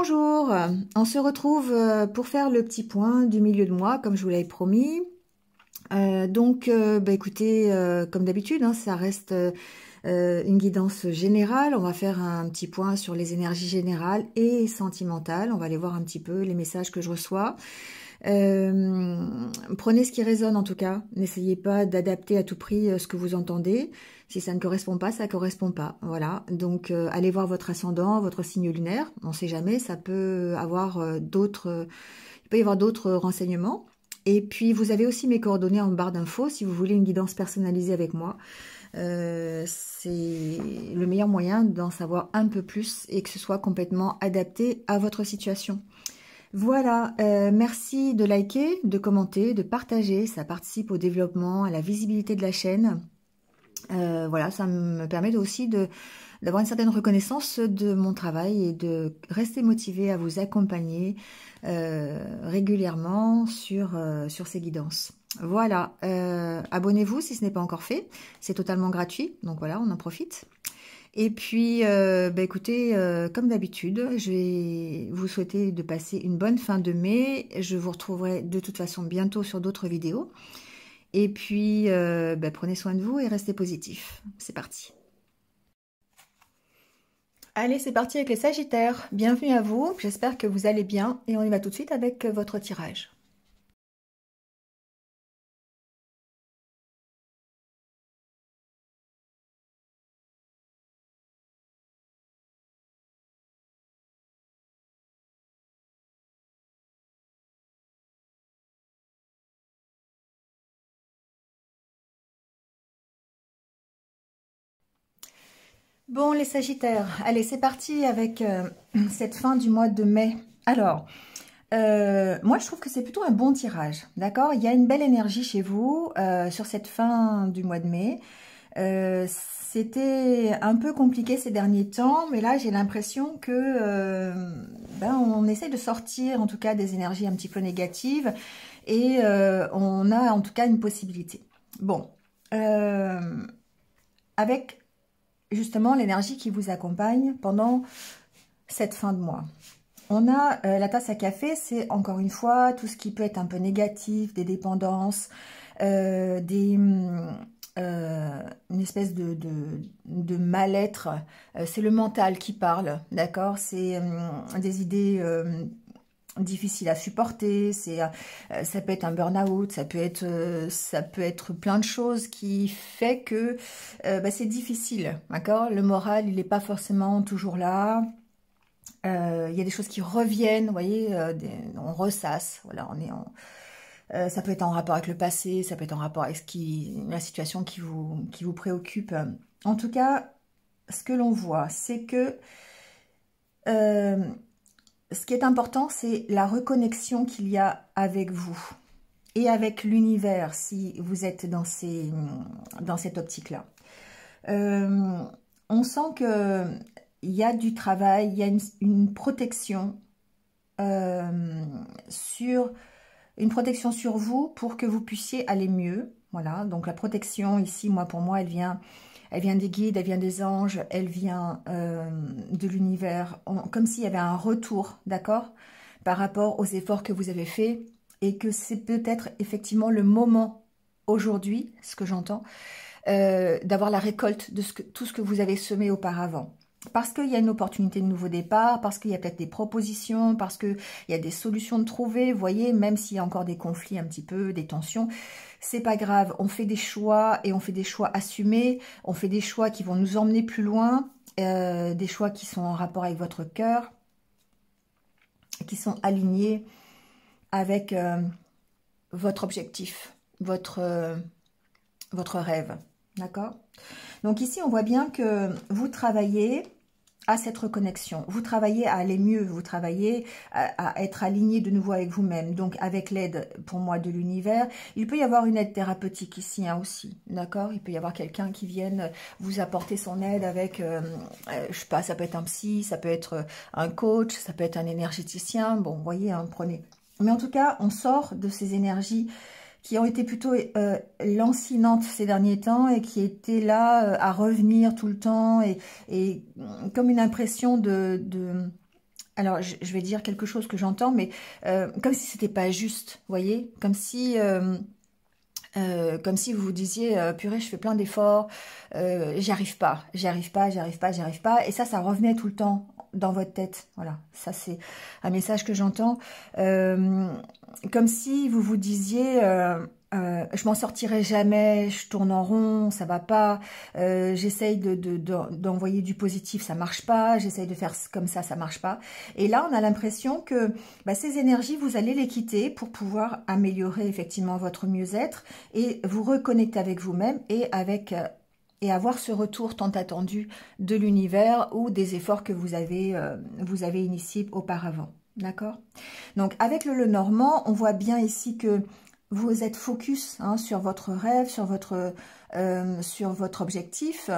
bonjour On se retrouve euh, pour faire le petit point du milieu de mois, comme je vous l'avais promis. Euh, donc, euh, bah, écoutez, comme d'habitude, hein, ça reste une guidance générale. On va faire un petit point sur les énergies générales et sentimentales. On va aller voir un petit peu les messages que je reçois. Euh, prenez ce qui résonne en tout cas. N'essayez pas d'adapter à tout prix euh, ce que vous entendez. Si ça ne correspond pas, ça ne correspond pas. Voilà. Donc, euh, allez voir votre ascendant, votre signe lunaire. On ne sait jamais. Ça peut avoir d'autres. il peut y avoir d'autres renseignements. Et puis, vous avez aussi mes coordonnées en barre d'infos si vous voulez une guidance personnalisée avec moi. c'est le meilleur moyen d'en savoir un peu plus et que ce soit complètement adapté à votre situation. Voilà, euh, merci de liker, de commenter, de partager. Ça participe au développement, à la visibilité de la chaîne. Euh, voilà, ça me permet aussi d'avoir une certaine reconnaissance de mon travail et de rester motivé à vous accompagner euh, régulièrement sur, sur ces guidances. Voilà, abonnez-vous si ce n'est pas encore fait, c'est totalement gratuit, donc voilà, on en profite. Et puis, euh, bah, écoutez, euh, comme d'habitude, je vais vous souhaiter de passer une bonne fin de mai. Je vous retrouverai de toute façon bientôt sur d'autres vidéos. Et puis, euh, bah, prenez soin de vous et restez positif. C'est parti. Allez, c'est parti avec les Sagittaires. Bienvenue à vous. J'espère que vous allez bien. Et on y va tout de suite avec votre tirage. Bon, les Sagittaires, allez, c'est parti avec euh, cette fin du mois de mai. Alors, euh, moi, je trouve que c'est plutôt un bon tirage, d'accord Il y a une belle énergie chez vous euh, sur cette fin du mois de mai. C'était un peu compliqué ces derniers temps, mais là, j'ai l'impression que ben, on essaie de sortir, en tout cas, des énergies un petit peu négatives et on a, en tout cas, une possibilité. Bon, avec justement l'énergie qui vous accompagne pendant cette fin de mois. On a euh, la tasse à café, c'est encore une fois tout ce qui peut être un peu négatif, des dépendances, euh, des, euh, une espèce de mal-être. c'est le mental qui parle, d'accord C'est des idées difficile à supporter, euh, ça peut être un burn-out, ça peut être euh, ça peut être plein de choses qui fait que euh, bah, c'est difficile, d'accord Le moral, il n'est pas forcément toujours là. Il y a des choses qui reviennent, vous voyez, on ressasse, voilà, on est en, ça peut être en rapport avec le passé, ça peut être en rapport avec ce qui, la situation qui vous, qui vous préoccupe. En tout cas, ce que l'on voit, c'est que ce qui est important, c'est la reconnexion qu'il y a avec vous et avec l'univers, si vous êtes dans, ces, dans cette optique-là. Euh, on sent qu'il y a du travail, il y a une, protection euh, sur une protection sur vous pour que vous puissiez aller mieux. Voilà, donc la protection ici, moi pour moi, elle vient elle vient des guides, elle vient des anges, elle vient euh, de l'univers. Comme s'il y avait un retour, d'accord Par rapport aux efforts que vous avez faits. Et que c'est peut-être effectivement le moment, aujourd'hui, ce que j'entends, euh, d'avoir la récolte de ce que, tout ce que vous avez semé auparavant parce qu'il y a une opportunité de nouveau départ, parce qu'il y a peut-être des propositions, parce qu'il y a des solutions de trouver, vous voyez, même s'il y a encore des conflits un petit peu, des tensions, c'est pas grave, on fait des choix et on fait des choix assumés, on fait des choix qui vont nous emmener plus loin, euh, des choix qui sont en rapport avec votre cœur, qui sont alignés avec euh, votre objectif, votre, euh, votre rêve. D'accord Donc ici, on voit bien que vous travaillez à cette reconnexion. Vous travaillez à aller mieux, vous travaillez à, être aligné de nouveau avec vous-même. Donc avec l'aide, pour moi, de l'univers, il peut y avoir une aide thérapeutique ici hein, aussi, d'accord Il peut y avoir quelqu'un qui vienne vous apporter son aide avec, je euh, euh, je sais pas, ça peut être un psy, ça peut être un coach, ça peut être un énergéticien, bon, vous voyez, hein, prenez. Mais en tout cas, on sort de ces énergies qui ont été plutôt euh, lancinantes ces derniers temps et qui étaient là euh, à revenir tout le temps et, mm, comme une impression de... alors, je, vais dire quelque chose que j'entends, mais euh, comme si c'était pas juste, voyez Comme si... comme si vous vous disiez purée je fais plein d'efforts j'y arrive pas j'y arrive pas j'y arrive pas j'y arrive pas et ça ça revenait tout le temps dans votre tête. Voilà, ça c'est un message que j'entends. Euh, comme si vous vous disiez... Euh, euh, je m'en sortirai jamais, je tourne en rond, ça va pas, j'essaye d'envoyer de, du positif, ça marche pas, j'essaye de faire comme ça, ça marche pas. Et là, on a l'impression que bah, ces énergies, vous allez les quitter pour pouvoir améliorer effectivement votre mieux-être et vous reconnecter avec vous-même et avec et avoir ce retour tant attendu de l'univers ou des efforts que vous avez, euh, vous initiés auparavant. D'accord Donc, avec le, le normand, on voit bien ici que vous êtes focus hein, sur votre rêve, sur votre, euh, sur votre objectif,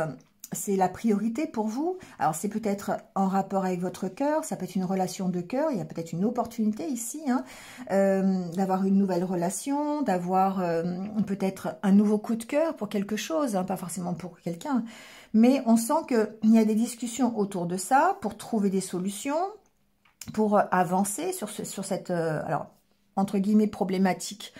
c'est la priorité pour vous. Alors, c'est peut-être en rapport avec votre cœur, ça peut être une relation de cœur, il y a peut-être une opportunité ici hein, euh, d'avoir une nouvelle relation, d'avoir euh, peut-être un nouveau coup de cœur pour quelque chose, hein, pas forcément pour quelqu'un. Mais on sent qu'il y a des discussions autour de ça pour trouver des solutions, pour avancer sur, ce, sur cette, euh, alors, entre guillemets, problématique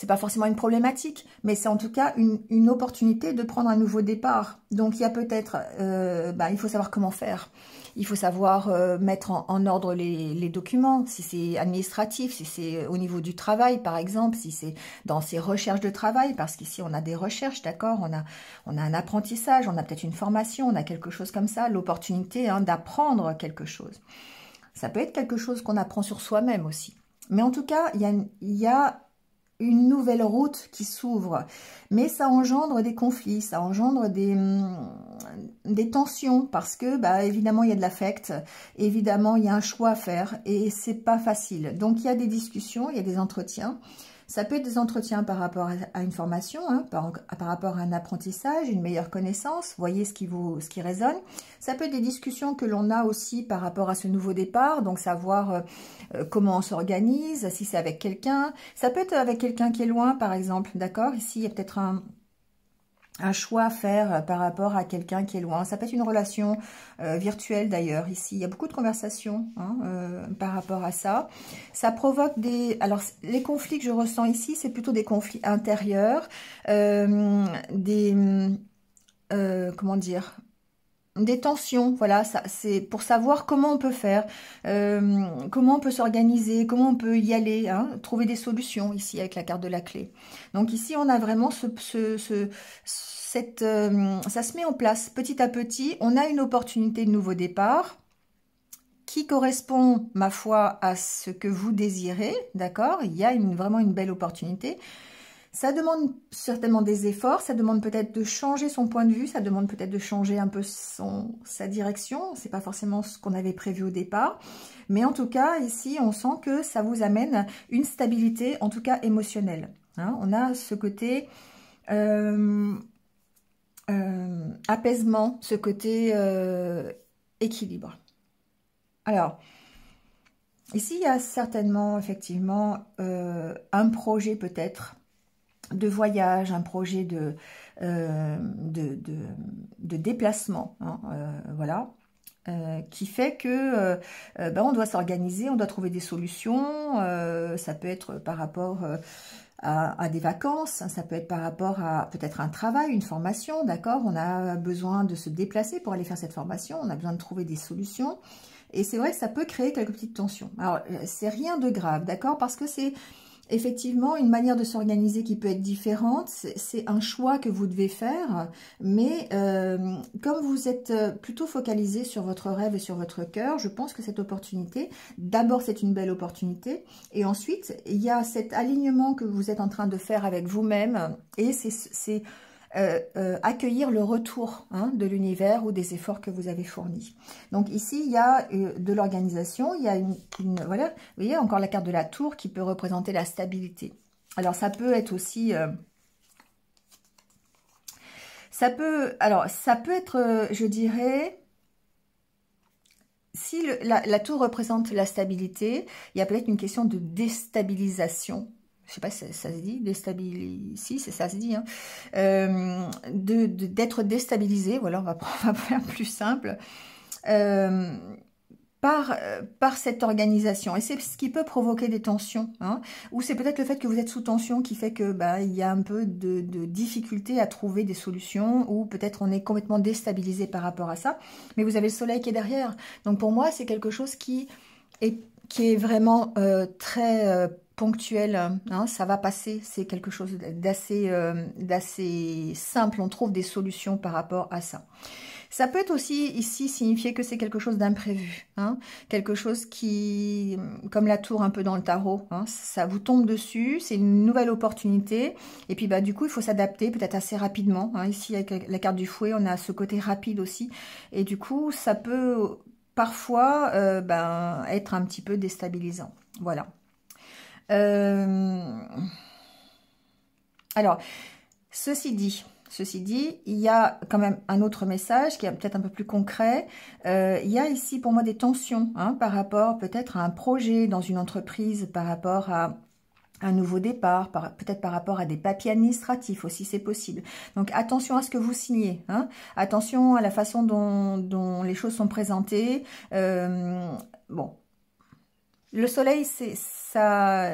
c'est pas forcément une problématique, mais c'est en tout cas une, une, opportunité de prendre un nouveau départ. Donc il y a peut-être, euh, bah, il faut savoir comment faire. Il faut savoir euh, mettre en, ordre les, documents, si c'est administratif, si c'est au niveau du travail par exemple, si c'est dans ses recherches de travail, parce qu'ici on a des recherches, d'accord, on a, on a un apprentissage, on a peut-être une formation, on a quelque chose comme ça, l'opportunité hein, d'apprendre quelque chose. Ça peut être quelque chose qu'on apprend sur soi-même aussi. Mais en tout cas, il y a une nouvelle route qui s'ouvre. Mais ça engendre des conflits, ça engendre hum, des, tensions parce que, bah, évidemment, il y a de l'affect, évidemment, il y a un choix à faire et c'est pas facile. Donc, il y a des discussions, il y a des entretiens. Ça peut être des entretiens par rapport à une formation, hein, par, rapport à un apprentissage, une meilleure connaissance, voyez ce qui, vous, ce qui résonne. Ça peut être des discussions que l'on a aussi par rapport à ce nouveau départ, donc savoir euh, euh, comment on s'organise, si c'est avec quelqu'un. Ça peut être avec quelqu'un qui est loin, par exemple, d'accord Ici, il y a peut-être un un choix à faire par rapport à quelqu'un qui est loin. Ça peut être une relation euh, virtuelle d'ailleurs ici. Il y a beaucoup de conversations hein, euh, par rapport à ça. Ça provoque des... Alors, les conflits que je ressens ici, c'est plutôt des conflits intérieurs, euh, des... comment dire des tensions, voilà, c'est pour savoir comment on peut faire, euh, comment on peut s'organiser, comment on peut y aller, hein, trouver des solutions ici avec la carte de la clé. Donc ici on a vraiment ce, euh, ça se met en place petit à petit, on a une opportunité de nouveau départ qui correspond, ma foi, à ce que vous désirez, d'accord Il y a vraiment une belle opportunité. Ça demande certainement des efforts, ça demande peut-être de changer son point de vue, ça demande peut-être de changer un peu son, sa direction. C'est pas forcément ce qu'on avait prévu au départ. Mais en tout cas, ici, on sent que ça vous amène une stabilité, en tout cas émotionnelle. Hein. on a ce côté euh, euh, apaisement, ce côté euh, équilibre. Alors, ici, il y a certainement, effectivement, un projet peut-être de voyage, un projet de, euh, de, déplacement, hein, euh, voilà, euh, qui fait que ben, on doit s'organiser, on doit trouver des solutions, ça peut être par rapport à, des vacances, hein, ça peut être par rapport à peut-être un travail, une formation, d'accord, on a besoin de se déplacer pour aller faire cette formation, on a besoin de trouver des solutions, et c'est vrai que ça peut créer quelques petites tensions. Alors, c'est rien de grave, d'accord, parce que c'est effectivement une manière de s'organiser qui peut être différente, c'est un choix que vous devez faire, mais euh, comme vous êtes euh, plutôt focalisé sur votre rêve et sur votre cœur, je pense que cette opportunité, d'abord c'est une belle opportunité, et ensuite il y a cet alignement que vous êtes en train de faire avec vous-même, et c'est euh, euh, accueillir le retour hein, de l'univers ou des efforts que vous avez fournis. Donc ici, il y a euh, de l'organisation, il y a une, Voilà, vous voyez, encore la carte de la tour qui peut représenter la stabilité. Alors ça peut être aussi... ça peut, alors, ça peut être, je dirais, si la, la, tour représente la stabilité, il y a peut-être une question de déstabilisation je sais pas si ça, se dit, déstabilisé, si ça se dit, hein. euh, d'être déstabilisé, Voilà, on va, faire plus simple, euh, euh, par, cette organisation. Et c'est ce qui peut provoquer des tensions. Hein. ou c'est peut-être le fait que vous êtes sous tension qui fait que bah, il y a un peu de, difficulté à trouver des solutions. Ou peut-être on est complètement déstabilisé par rapport à ça. Mais vous avez le soleil qui est derrière. Donc pour moi, c'est quelque chose qui est, vraiment très ponctuel, hein, ça va passer, c'est quelque chose euh, d'assez simple, on trouve des solutions par rapport à ça. Ça peut être aussi ici signifier que c'est quelque chose d'imprévu, hein. quelque chose qui, comme la tour un peu dans le tarot, hein, ça vous tombe dessus, c'est une nouvelle opportunité, et puis bah du coup il faut s'adapter peut-être assez rapidement, ici avec la carte du fouet on a ce côté rapide aussi, et du coup ça peut parfois euh, ben, être un petit peu déstabilisant, voilà. Euh, alors, ceci dit, Ceci dit, il y a quand même un autre message qui est peut-être un peu plus concret. Euh, il y a ici pour moi des tensions hein, par rapport peut-être à un projet dans une entreprise, par rapport à un nouveau départ, peut-être par rapport à des papiers administratifs aussi, c'est possible. Donc attention à ce que vous signez, hein. attention à la façon dont, les choses sont présentées. Euh, bon, le soleil, ça,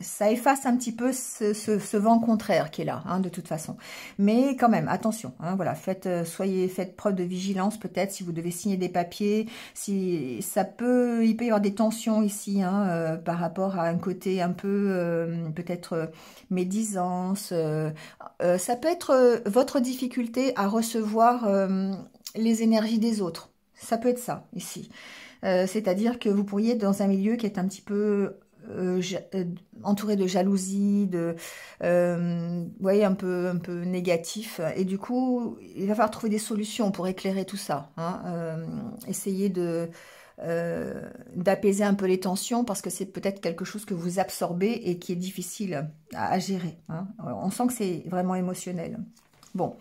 ça efface un petit peu ce, ce, ce vent contraire qui est là, hein, de toute façon. Mais quand même, attention, hein, voilà, faites, euh, soyez, faites preuve de vigilance peut-être si vous devez signer des papiers, si ça peut, il peut y avoir des tensions ici hein, euh, par rapport à un côté un peu euh, peut-être médisance. ça peut être votre difficulté à recevoir les énergies des autres. Ça peut être ça ici. Euh, c'est-à-dire que vous pourriez être dans un milieu qui est un petit peu euh, euh, entouré de jalousie, de, voyez, un peu, un peu négatif. Et du coup, il va falloir trouver des solutions pour éclairer tout ça. Hein. essayer de d'apaiser un peu les tensions parce que c'est peut-être quelque chose que vous absorbez et qui est difficile à, gérer. Hein. On sent que c'est vraiment émotionnel. Bon,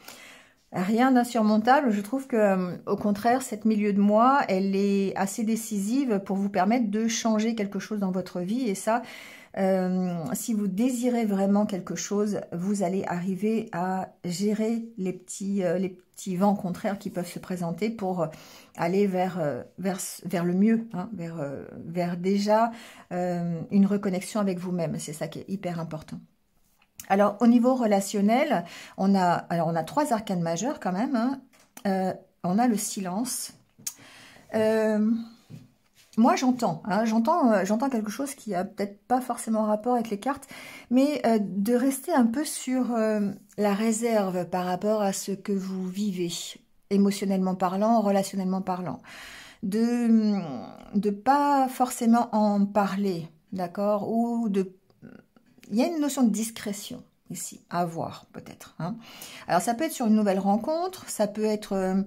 Rien d'insurmontable, je trouve que euh, au contraire, cette milieu de mois, elle est assez décisive pour vous permettre de changer quelque chose dans votre vie et ça, euh, si vous désirez vraiment quelque chose, vous allez arriver à gérer les petits, euh, les petits vents contraires qui peuvent se présenter pour aller vers, le mieux, hein, vers, vers déjà une reconnexion avec vous-même. C'est ça qui est hyper important. Alors, au niveau relationnel, on a, alors on a trois arcanes majeures quand même. Hein. Euh, on a le silence. Euh, moi, j'entends. Hein. j'entends euh, j'entends quelque chose qui a peut-être pas forcément rapport avec les cartes, mais de rester un peu sur la réserve par rapport à ce que vous vivez, émotionnellement parlant, relationnellement parlant. De ne pas forcément en parler, d'accord Ou de il y a une notion de discrétion ici, à voir peut-être. Hein. Alors ça peut être sur une nouvelle rencontre, ça peut être euh,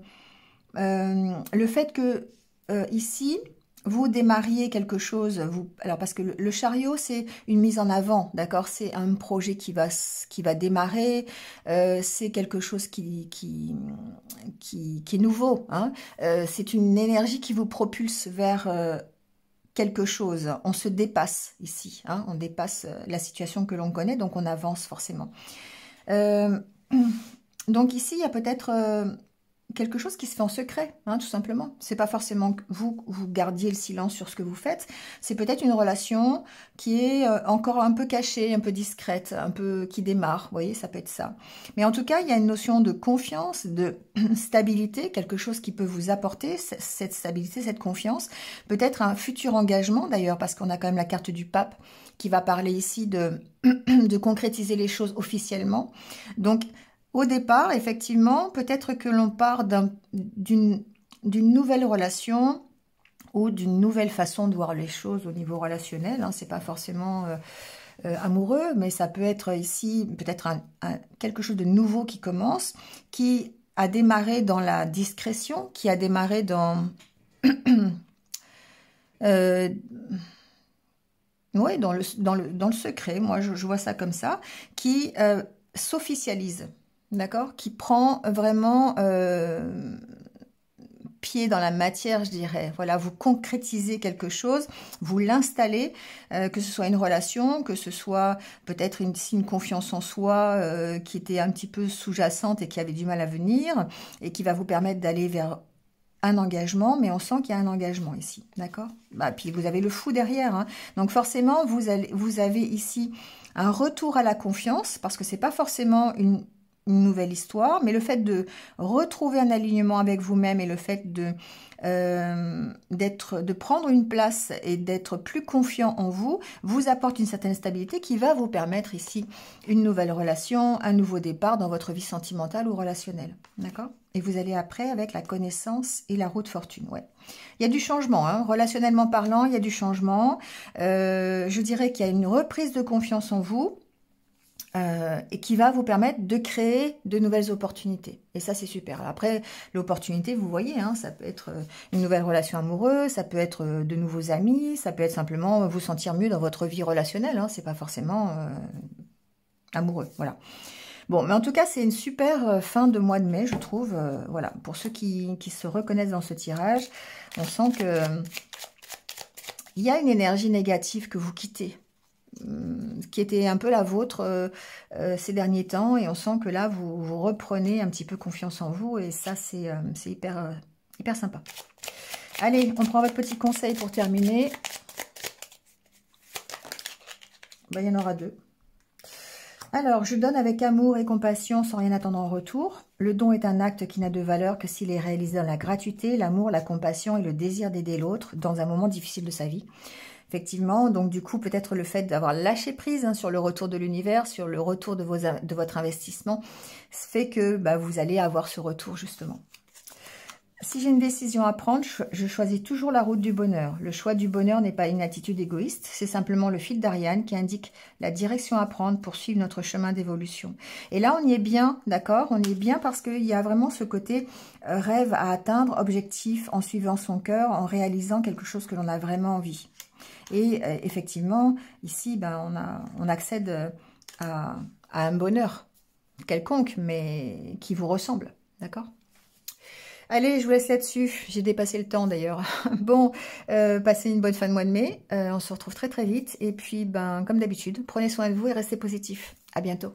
euh, le fait que euh, ici, vous démarriez quelque chose, alors parce que le, chariot, c'est une mise en avant, d'accord C'est un projet qui va, qui va démarrer, c'est quelque chose qui, qui, est nouveau, hein. c'est une énergie qui vous propulse vers quelque chose. On se dépasse ici. Hein. on dépasse euh, la situation que l'on connaît, donc on avance forcément. Euh, donc ici, il y a peut-être euh, quelque chose qui se fait en secret, hein, tout simplement. C'est pas forcément que vous, vous gardiez le silence sur ce que vous faites. C'est peut-être une relation qui est euh, encore un peu cachée, un peu discrète, un peu qui démarre. Vous voyez, ça peut être ça. Mais en tout cas, il y a une notion de confiance, de stabilité, quelque chose qui peut vous apporter cette stabilité, cette confiance. Peut-être un futur engagement d'ailleurs, parce qu'on a quand même la carte du pape qui va parler ici de, de concrétiser les choses officiellement. Donc, au départ, effectivement, peut-être que l'on part d'une nouvelle relation ou d'une nouvelle façon de voir les choses au niveau relationnel. Ce hein. C'est pas forcément euh, euh, amoureux, mais ça peut être ici peut-être quelque chose de nouveau qui commence, qui a démarré dans la discrétion, qui a démarré dans... Euh, dans le, dans, le, secret, moi je, vois ça comme ça, qui s'officialise d'accord Qui prend vraiment euh, pied dans la matière, je dirais. Voilà, vous concrétisez quelque chose, vous l'installez, euh, que ce soit une relation, que ce soit peut-être une, confiance en soi euh, qui était un petit peu sous-jacente et qui avait du mal à venir, et qui va vous permettre d'aller vers un engagement, mais on sent qu'il y a un engagement ici, d'accord bah, Puis vous avez le fou derrière, hein. donc forcément, vous, vous avez ici un retour à la confiance, parce que c'est pas forcément une une nouvelle histoire, mais le fait de retrouver un alignement avec vous-même et le fait de, euh, de prendre une place et d'être plus confiant en vous, vous apporte une certaine stabilité qui va vous permettre ici une nouvelle relation, un nouveau départ dans votre vie sentimentale ou relationnelle. D'accord et vous allez après avec la connaissance et la roue de fortune. Ouais. Il y a du changement, hein. relationnellement parlant, il y a du changement. Euh, je dirais qu'il y a une reprise de confiance en vous euh, et qui va vous permettre de créer de nouvelles opportunités. Et ça, c'est super. après, l'opportunité, vous voyez, hein, ça peut être euh, une nouvelle relation amoureuse, ça peut être euh, de nouveaux amis, ça peut être simplement vous sentir mieux dans votre vie relationnelle. Hein. c'est pas forcément amoureux, voilà. Bon, mais en tout cas, c'est une super fin de mois de mai, je trouve. voilà, pour ceux qui, qui, se reconnaissent dans ce tirage, on sent que il y a une énergie négative que vous quittez. Hum, qui était un peu la vôtre euh, euh, ces derniers temps et on sent que là vous, reprenez un petit peu confiance en vous et ça c'est euh, hyper, hyper sympa. Allez, on prend votre petit conseil pour terminer. Bah, il y en aura deux. Alors, je donne avec amour et compassion sans rien attendre en retour. Le don est un acte qui n'a de valeur que s'il est réalisé dans la gratuité, l'amour, la compassion et le désir d'aider l'autre dans un moment difficile de sa vie. Effectivement, donc du coup, peut-être le fait d'avoir lâché prise hein, sur le retour de l'univers, sur le retour de, votre investissement, fait que bah, vous allez avoir ce retour justement. Si j'ai une décision à prendre, je choisis toujours la route du bonheur. Le choix du bonheur n'est pas une attitude égoïste, c'est simplement le fil d'Ariane qui indique la direction à prendre pour suivre notre chemin d'évolution. Et là, on y est bien, d'accord On y est bien parce qu'il y a vraiment ce côté euh, rêve à atteindre, objectif, en suivant son cœur, en réalisant quelque chose que l'on a vraiment envie. Et euh, effectivement, ici, ben, on, a, on accède euh, à, un bonheur quelconque, mais qui vous ressemble, d'accord Allez, je vous laisse là-dessus. J'ai dépassé le temps d'ailleurs. bon, euh, passez une bonne fin de mois de mai. on se retrouve très très vite. Et puis, ben, comme d'habitude, prenez soin de vous et restez positif. À bientôt.